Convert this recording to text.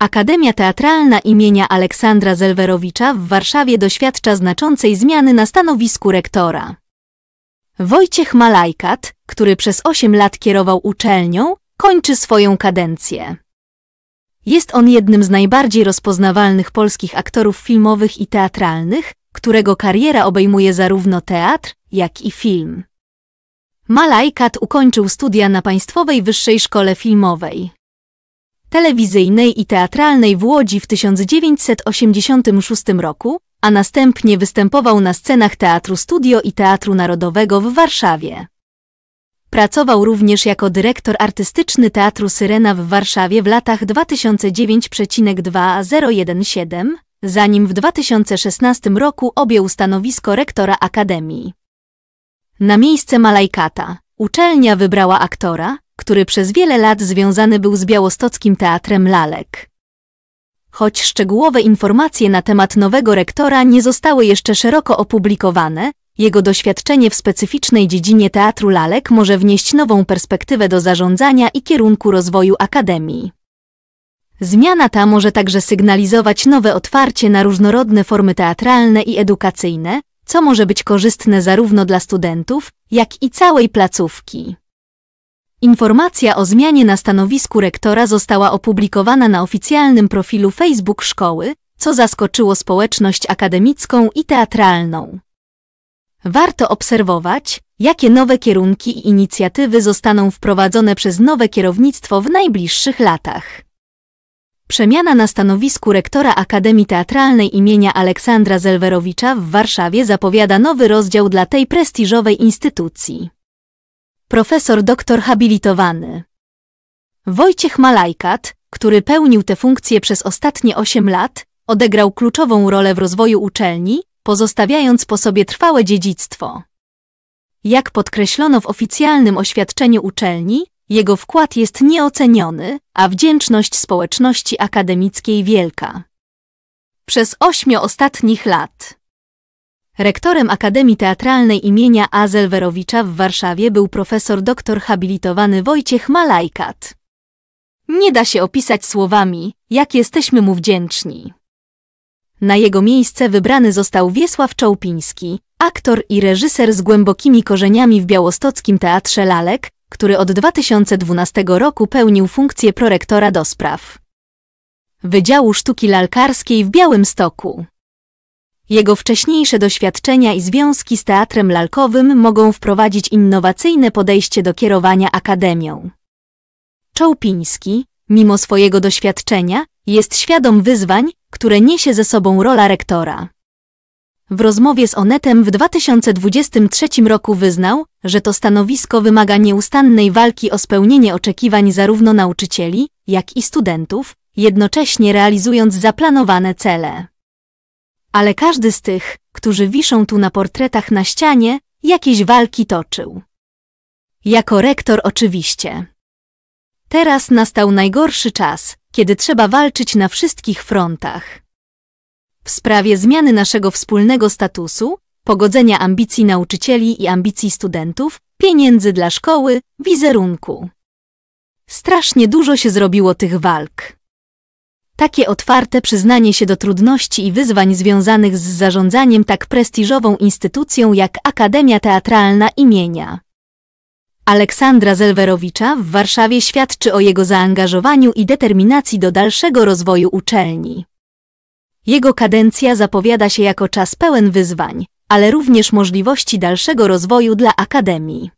Akademia Teatralna imienia Aleksandra Zelwerowicza w Warszawie doświadcza znaczącej zmiany na stanowisku rektora. Wojciech Malajkat, który przez 8 lat kierował uczelnią, kończy swoją kadencję. Jest on jednym z najbardziej rozpoznawalnych polskich aktorów filmowych i teatralnych, którego kariera obejmuje zarówno teatr, jak i film. Malajkat ukończył studia na Państwowej Wyższej Szkole Filmowej telewizyjnej i teatralnej w Łodzi w 1986 roku, a następnie występował na scenach Teatru Studio i Teatru Narodowego w Warszawie. Pracował również jako dyrektor artystyczny Teatru Syrena w Warszawie w latach 2009-2017, zanim w 2016 roku objął stanowisko rektora Akademii. Na miejsce Malajkata uczelnia wybrała aktora, który przez wiele lat związany był z białostockim teatrem lalek. Choć szczegółowe informacje na temat nowego rektora nie zostały jeszcze szeroko opublikowane, jego doświadczenie w specyficznej dziedzinie teatru lalek może wnieść nową perspektywę do zarządzania i kierunku rozwoju akademii. Zmiana ta może także sygnalizować nowe otwarcie na różnorodne formy teatralne i edukacyjne, co może być korzystne zarówno dla studentów, jak i całej placówki. Informacja o zmianie na stanowisku rektora została opublikowana na oficjalnym profilu Facebook szkoły, co zaskoczyło społeczność akademicką i teatralną. Warto obserwować, jakie nowe kierunki i inicjatywy zostaną wprowadzone przez nowe kierownictwo w najbliższych latach. Przemiana na stanowisku rektora Akademii Teatralnej imienia Aleksandra Zelwerowicza w Warszawie zapowiada nowy rozdział dla tej prestiżowej instytucji profesor doktor habilitowany. Wojciech Malajkat, który pełnił tę funkcję przez ostatnie 8 lat, odegrał kluczową rolę w rozwoju uczelni, pozostawiając po sobie trwałe dziedzictwo. Jak podkreślono w oficjalnym oświadczeniu uczelni, jego wkład jest nieoceniony, a wdzięczność społeczności akademickiej wielka. Przez ośmiu ostatnich lat Rektorem Akademii Teatralnej imienia Azelwerowicza w Warszawie był profesor doktor habilitowany Wojciech Malajkat. Nie da się opisać słowami, jak jesteśmy mu wdzięczni. Na jego miejsce wybrany został Wiesław Czołpiński, aktor i reżyser z głębokimi korzeniami w białostockim Teatrze Lalek, który od 2012 roku pełnił funkcję prorektora do spraw Wydziału Sztuki Lalkarskiej w Białymstoku. Jego wcześniejsze doświadczenia i związki z teatrem lalkowym mogą wprowadzić innowacyjne podejście do kierowania akademią. Czołpiński, mimo swojego doświadczenia, jest świadom wyzwań, które niesie ze sobą rola rektora. W rozmowie z Onetem w 2023 roku wyznał, że to stanowisko wymaga nieustannej walki o spełnienie oczekiwań zarówno nauczycieli, jak i studentów, jednocześnie realizując zaplanowane cele ale każdy z tych, którzy wiszą tu na portretach na ścianie, jakieś walki toczył. Jako rektor oczywiście. Teraz nastał najgorszy czas, kiedy trzeba walczyć na wszystkich frontach. W sprawie zmiany naszego wspólnego statusu, pogodzenia ambicji nauczycieli i ambicji studentów, pieniędzy dla szkoły, wizerunku. Strasznie dużo się zrobiło tych walk. Takie otwarte przyznanie się do trudności i wyzwań związanych z zarządzaniem tak prestiżową instytucją jak Akademia Teatralna imienia Aleksandra Zelwerowicza w Warszawie świadczy o jego zaangażowaniu i determinacji do dalszego rozwoju uczelni. Jego kadencja zapowiada się jako czas pełen wyzwań, ale również możliwości dalszego rozwoju dla Akademii.